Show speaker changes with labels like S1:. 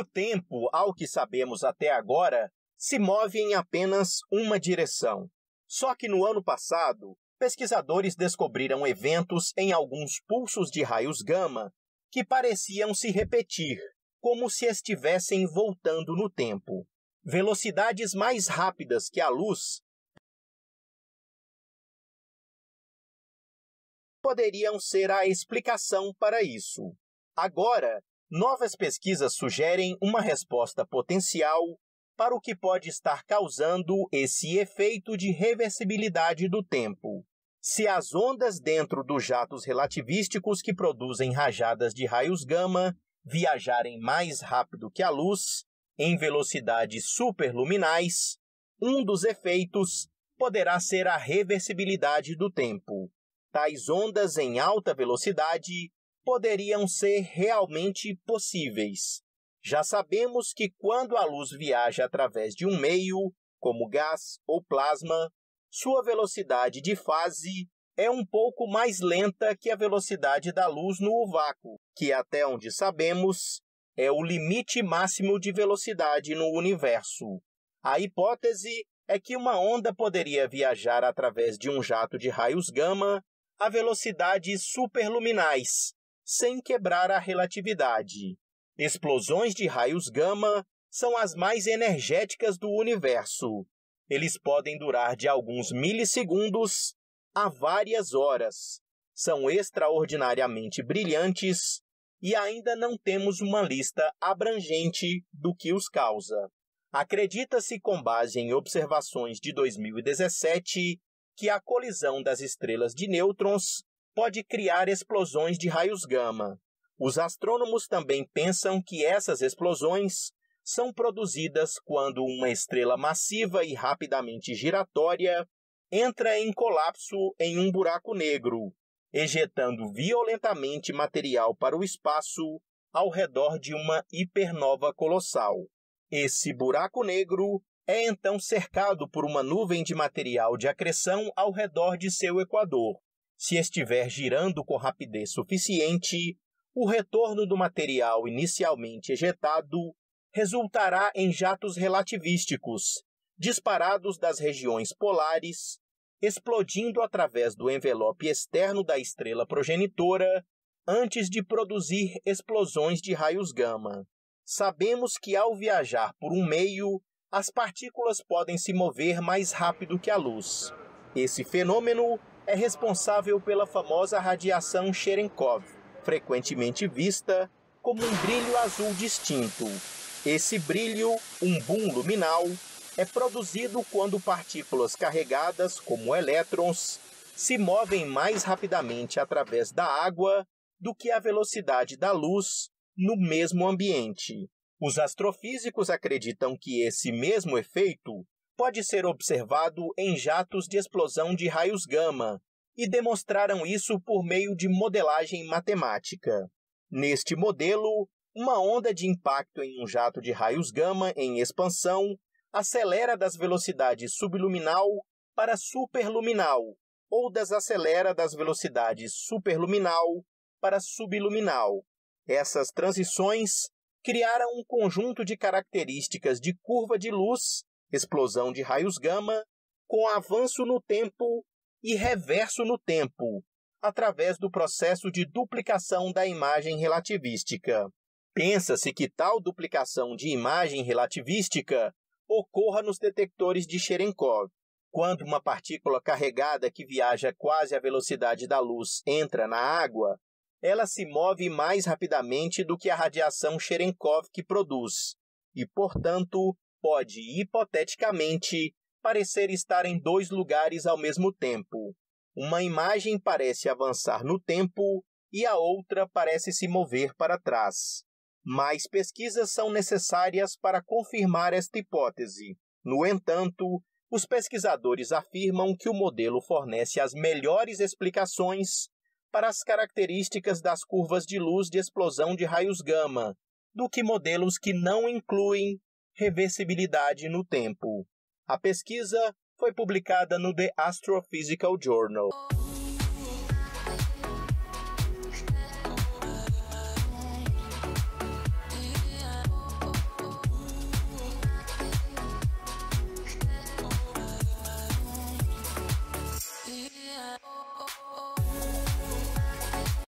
S1: O tempo, ao que sabemos até agora, se move em apenas uma direção. Só que no ano passado, pesquisadores descobriram eventos em alguns pulsos de raios gama que pareciam se repetir, como se estivessem voltando no tempo. Velocidades mais rápidas que a luz poderiam ser a explicação para isso. Agora, Novas pesquisas sugerem uma resposta potencial para o que pode estar causando esse efeito de reversibilidade do tempo. Se as ondas dentro dos jatos relativísticos que produzem rajadas de raios gama viajarem mais rápido que a luz, em velocidades superluminais, um dos efeitos poderá ser a reversibilidade do tempo. Tais ondas em alta velocidade poderiam ser realmente possíveis. Já sabemos que quando a luz viaja através de um meio, como gás ou plasma, sua velocidade de fase é um pouco mais lenta que a velocidade da luz no vácuo, que até onde sabemos é o limite máximo de velocidade no universo. A hipótese é que uma onda poderia viajar através de um jato de raios gama a velocidades superluminais, sem quebrar a relatividade. Explosões de raios gama são as mais energéticas do universo. Eles podem durar de alguns milissegundos a várias horas. São extraordinariamente brilhantes e ainda não temos uma lista abrangente do que os causa. Acredita-se, com base em observações de 2017, que a colisão das estrelas de nêutrons pode criar explosões de raios gama. Os astrônomos também pensam que essas explosões são produzidas quando uma estrela massiva e rapidamente giratória entra em colapso em um buraco negro, ejetando violentamente material para o espaço ao redor de uma hipernova colossal. Esse buraco negro é então cercado por uma nuvem de material de acreção ao redor de seu equador. Se estiver girando com rapidez suficiente, o retorno do material inicialmente ejetado resultará em jatos relativísticos, disparados das regiões polares, explodindo através do envelope externo da estrela progenitora antes de produzir explosões de raios gama. Sabemos que ao viajar por um meio, as partículas podem se mover mais rápido que a luz. Esse fenômeno é responsável pela famosa radiação Cherenkov, frequentemente vista como um brilho azul distinto. Esse brilho, um boom luminal, é produzido quando partículas carregadas, como elétrons, se movem mais rapidamente através da água do que a velocidade da luz no mesmo ambiente. Os astrofísicos acreditam que esse mesmo efeito pode ser observado em jatos de explosão de raios gama e demonstraram isso por meio de modelagem matemática. Neste modelo, uma onda de impacto em um jato de raios gama em expansão acelera das velocidades subluminal para superluminal ou desacelera das velocidades superluminal para subluminal. Essas transições criaram um conjunto de características de curva de luz explosão de raios gama, com avanço no tempo e reverso no tempo, através do processo de duplicação da imagem relativística. Pensa-se que tal duplicação de imagem relativística ocorra nos detectores de Cherenkov. Quando uma partícula carregada que viaja quase à velocidade da luz entra na água, ela se move mais rapidamente do que a radiação Cherenkov que produz, e, portanto, pode, hipoteticamente, parecer estar em dois lugares ao mesmo tempo. Uma imagem parece avançar no tempo e a outra parece se mover para trás. Mais pesquisas são necessárias para confirmar esta hipótese. No entanto, os pesquisadores afirmam que o modelo fornece as melhores explicações para as características das curvas de luz de explosão de raios gama do que modelos que não incluem reversibilidade no tempo. A pesquisa foi publicada no The Astrophysical Journal.